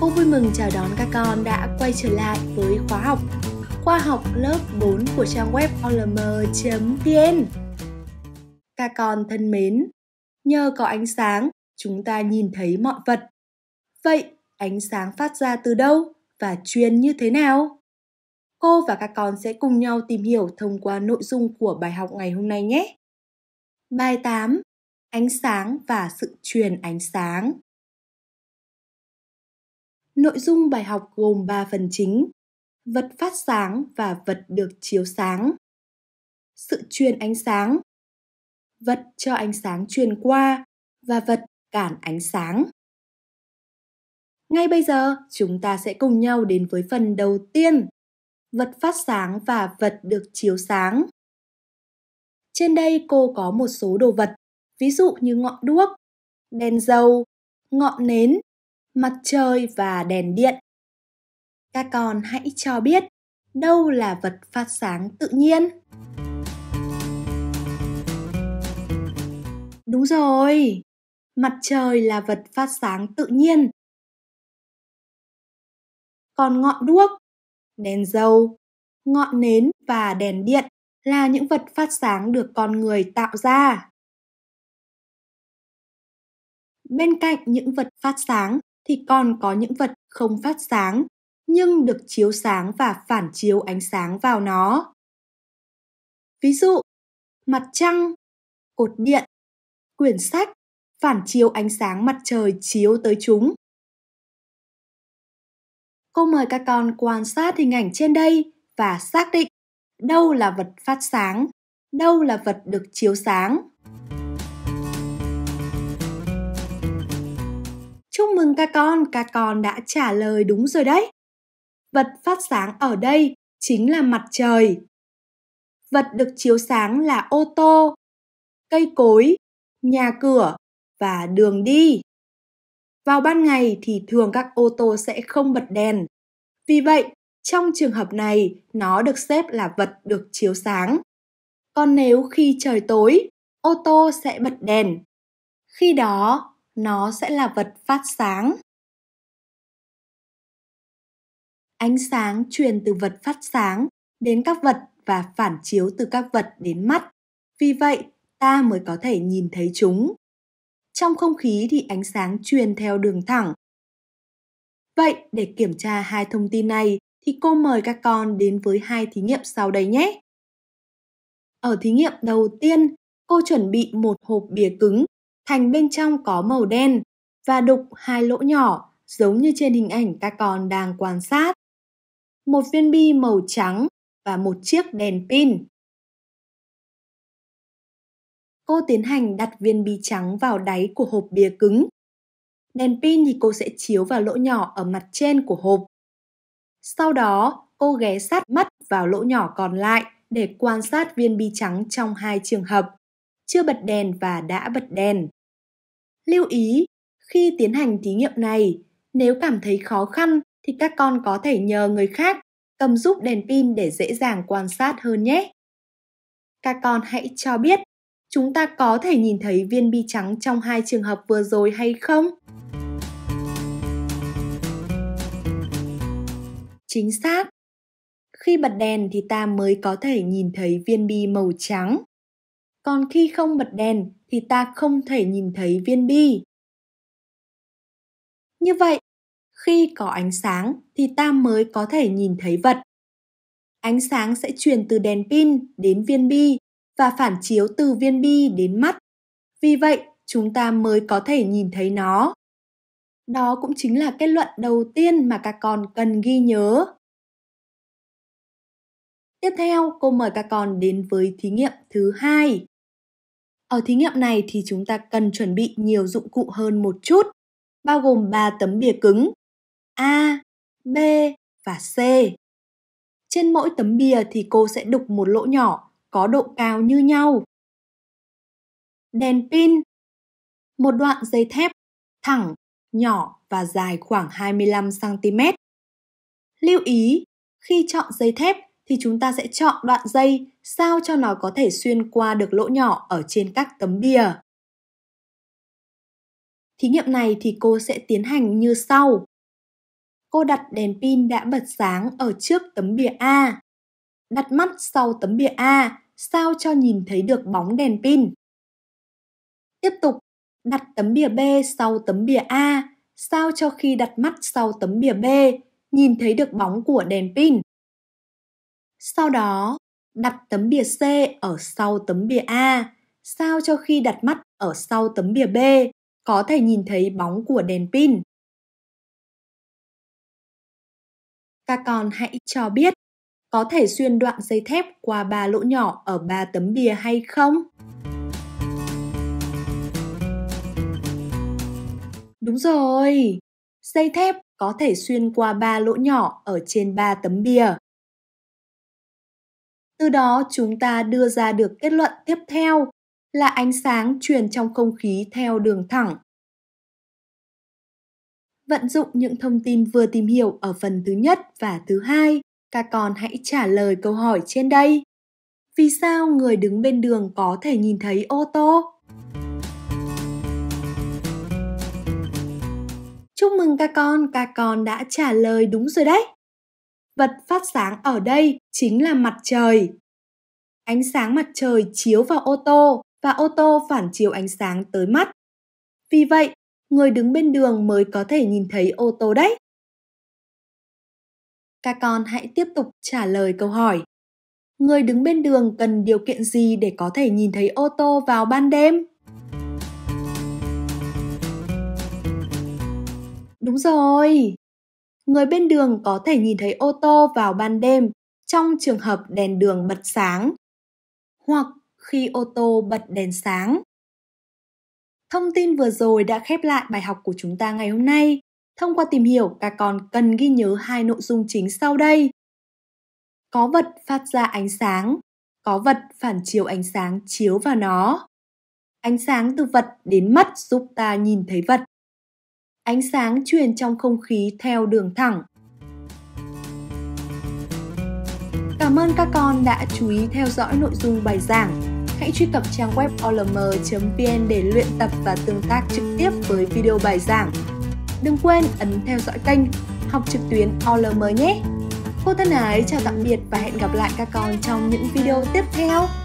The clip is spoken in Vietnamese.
Cô vui mừng chào đón các con đã quay trở lại với khóa học Khoa học lớp 4 của trang web olm.vn Các con thân mến, nhờ có ánh sáng, chúng ta nhìn thấy mọi vật. Vậy, ánh sáng phát ra từ đâu và truyền như thế nào? Cô và các con sẽ cùng nhau tìm hiểu thông qua nội dung của bài học ngày hôm nay nhé. Bài 8. Ánh sáng và sự truyền ánh sáng Nội dung bài học gồm 3 phần chính: vật phát sáng và vật được chiếu sáng. Sự truyền ánh sáng. Vật cho ánh sáng truyền qua và vật cản ánh sáng. Ngay bây giờ, chúng ta sẽ cùng nhau đến với phần đầu tiên, vật phát sáng và vật được chiếu sáng. Trên đây cô có một số đồ vật, ví dụ như ngọn đuốc, đèn dầu, ngọn nến mặt trời và đèn điện. Các con hãy cho biết đâu là vật phát sáng tự nhiên. Đúng rồi, mặt trời là vật phát sáng tự nhiên. Còn ngọn đuốc, đèn dầu, ngọn nến và đèn điện là những vật phát sáng được con người tạo ra. Bên cạnh những vật phát sáng thì còn có những vật không phát sáng nhưng được chiếu sáng và phản chiếu ánh sáng vào nó. Ví dụ, mặt trăng, cột điện, quyển sách phản chiếu ánh sáng mặt trời chiếu tới chúng. Cô mời các con quan sát hình ảnh trên đây và xác định đâu là vật phát sáng, đâu là vật được chiếu sáng. mừng các con, các con đã trả lời đúng rồi đấy. Vật phát sáng ở đây chính là mặt trời. Vật được chiếu sáng là ô tô, cây cối, nhà cửa và đường đi. Vào ban ngày thì thường các ô tô sẽ không bật đèn. Vì vậy, trong trường hợp này, nó được xếp là vật được chiếu sáng. Còn nếu khi trời tối, ô tô sẽ bật đèn. Khi đó, nó sẽ là vật phát sáng ánh sáng truyền từ vật phát sáng đến các vật và phản chiếu từ các vật đến mắt vì vậy ta mới có thể nhìn thấy chúng trong không khí thì ánh sáng truyền theo đường thẳng vậy để kiểm tra hai thông tin này thì cô mời các con đến với hai thí nghiệm sau đây nhé ở thí nghiệm đầu tiên cô chuẩn bị một hộp bìa cứng thành bên trong có màu đen và đục hai lỗ nhỏ giống như trên hình ảnh các con đang quan sát. Một viên bi màu trắng và một chiếc đèn pin. Cô tiến hành đặt viên bi trắng vào đáy của hộp bìa cứng. Đèn pin thì cô sẽ chiếu vào lỗ nhỏ ở mặt trên của hộp. Sau đó, cô ghé sát mắt vào lỗ nhỏ còn lại để quan sát viên bi trắng trong hai trường hợp, chưa bật đèn và đã bật đèn. Lưu ý, khi tiến hành thí nghiệm này, nếu cảm thấy khó khăn thì các con có thể nhờ người khác cầm giúp đèn pin để dễ dàng quan sát hơn nhé. Các con hãy cho biết chúng ta có thể nhìn thấy viên bi trắng trong hai trường hợp vừa rồi hay không? Chính xác. Khi bật đèn thì ta mới có thể nhìn thấy viên bi màu trắng còn khi không bật đèn thì ta không thể nhìn thấy viên bi. Như vậy, khi có ánh sáng thì ta mới có thể nhìn thấy vật. Ánh sáng sẽ truyền từ đèn pin đến viên bi và phản chiếu từ viên bi đến mắt. Vì vậy, chúng ta mới có thể nhìn thấy nó. Đó cũng chính là kết luận đầu tiên mà các con cần ghi nhớ. Tiếp theo, cô mời các con đến với thí nghiệm thứ hai. Ở thí nghiệm này thì chúng ta cần chuẩn bị nhiều dụng cụ hơn một chút, bao gồm 3 tấm bìa cứng A, B và C. Trên mỗi tấm bìa thì cô sẽ đục một lỗ nhỏ có độ cao như nhau. Đèn pin Một đoạn dây thép thẳng, nhỏ và dài khoảng 25cm. Lưu ý, khi chọn dây thép thì chúng ta sẽ chọn đoạn dây sao cho nó có thể xuyên qua được lỗ nhỏ ở trên các tấm bìa. Thí nghiệm này thì cô sẽ tiến hành như sau. Cô đặt đèn pin đã bật sáng ở trước tấm bìa A. Đặt mắt sau tấm bìa A sao cho nhìn thấy được bóng đèn pin. Tiếp tục, đặt tấm bìa B sau tấm bìa A sao cho khi đặt mắt sau tấm bìa B nhìn thấy được bóng của đèn pin. Sau đó, đặt tấm bìa C ở sau tấm bìa A, sao cho khi đặt mắt ở sau tấm bìa B, có thể nhìn thấy bóng của đèn pin. Các con hãy cho biết, có thể xuyên đoạn dây thép qua ba lỗ nhỏ ở ba tấm bìa hay không? Đúng rồi, dây thép có thể xuyên qua ba lỗ nhỏ ở trên ba tấm bìa từ đó chúng ta đưa ra được kết luận tiếp theo là ánh sáng truyền trong không khí theo đường thẳng. Vận dụng những thông tin vừa tìm hiểu ở phần thứ nhất và thứ hai, các con hãy trả lời câu hỏi trên đây. Vì sao người đứng bên đường có thể nhìn thấy ô tô? Chúc mừng các con, các con đã trả lời đúng rồi đấy vật phát sáng ở đây chính là mặt trời. Ánh sáng mặt trời chiếu vào ô tô và ô tô phản chiếu ánh sáng tới mắt. Vì vậy, người đứng bên đường mới có thể nhìn thấy ô tô đấy. Các con hãy tiếp tục trả lời câu hỏi. Người đứng bên đường cần điều kiện gì để có thể nhìn thấy ô tô vào ban đêm? Đúng rồi, người bên đường có thể nhìn thấy ô tô vào ban đêm trong trường hợp đèn đường bật sáng hoặc khi ô tô bật đèn sáng. Thông tin vừa rồi đã khép lại bài học của chúng ta ngày hôm nay. Thông qua tìm hiểu, các con cần ghi nhớ hai nội dung chính sau đây. Có vật phát ra ánh sáng, có vật phản chiếu ánh sáng chiếu vào nó. Ánh sáng từ vật đến mắt giúp ta nhìn thấy vật ánh sáng truyền trong không khí theo đường thẳng. Cảm ơn các con đã chú ý theo dõi nội dung bài giảng. Hãy truy cập trang web olm.vn để luyện tập và tương tác trực tiếp với video bài giảng. Đừng quên ấn theo dõi kênh Học trực tuyến OLM nhé! Cô thân ái chào tạm biệt và hẹn gặp lại các con trong những video tiếp theo.